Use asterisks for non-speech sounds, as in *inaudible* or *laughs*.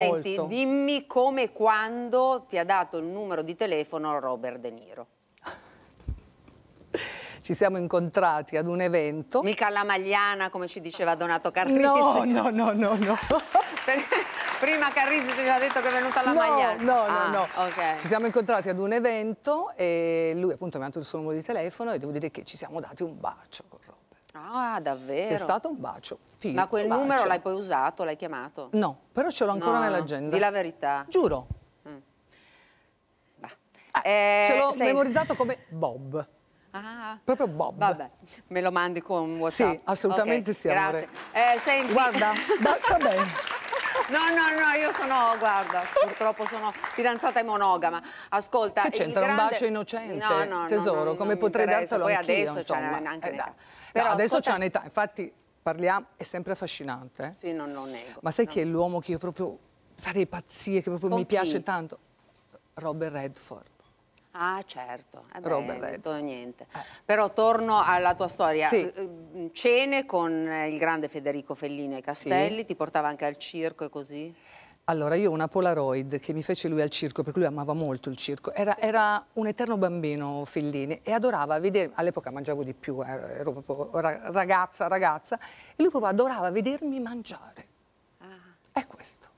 Senti, dimmi come e quando ti ha dato il numero di telefono Robert De Niro. *laughs* Ci siamo incontrati ad un evento. Mica alla magliana, come ci diceva Donato Carrisi. No, no, no, no, no. *laughs* Prima Carrisi ti ha detto che è venuta alla no, magliana. No, no, ah, no. Okay. Ci siamo incontrati ad un evento e lui appunto mi ha dato il suo numero di telefono e devo dire che ci siamo dati un bacio con Robert. Ah, davvero? C'è stato un bacio. Figlio, Ma quel bacio. numero l'hai poi usato, l'hai chiamato? No, però ce l'ho ancora no, nell'agenda. Di la verità. Giuro. Mm. Ah, eh, ce l'ho sei... memorizzato come Bob. Ah, Proprio Bob. Vabbè, me lo mandi con WhatsApp. Sì, assolutamente okay, sì, amore. Grazie. Eh, senti... Guarda, bacia bene. *laughs* No, no, no, io sono, guarda, purtroppo sono fidanzata e monogama. Ascolta, Che c'entra grande... un bacio innocente, no, no, tesoro, no, come potrei darselo Poi adesso c'è neanche eh, l'età. Però, adesso ascolta... c'è un'età, infatti parliamo, è sempre affascinante. Eh? Sì, non lo nego. Ma sai chi è l'uomo che io proprio farei pazzie, che proprio Con mi chi? piace tanto? Robert Redford. Ah certo, eh beh, Robert Redford. niente. Eh. Però torno alla tua storia, sì. Eh, cene con eh, il grande Federico Fellini ai Castelli, sì. ti portava anche al circo e così? Allora, io ho una Polaroid che mi fece lui al circo, perché lui amava molto il circo. Era, era un eterno bambino Fellini e adorava vedere... All'epoca mangiavo di più, eh, ero proprio ragazza, ragazza. E lui proprio adorava vedermi mangiare. Ah. È questo.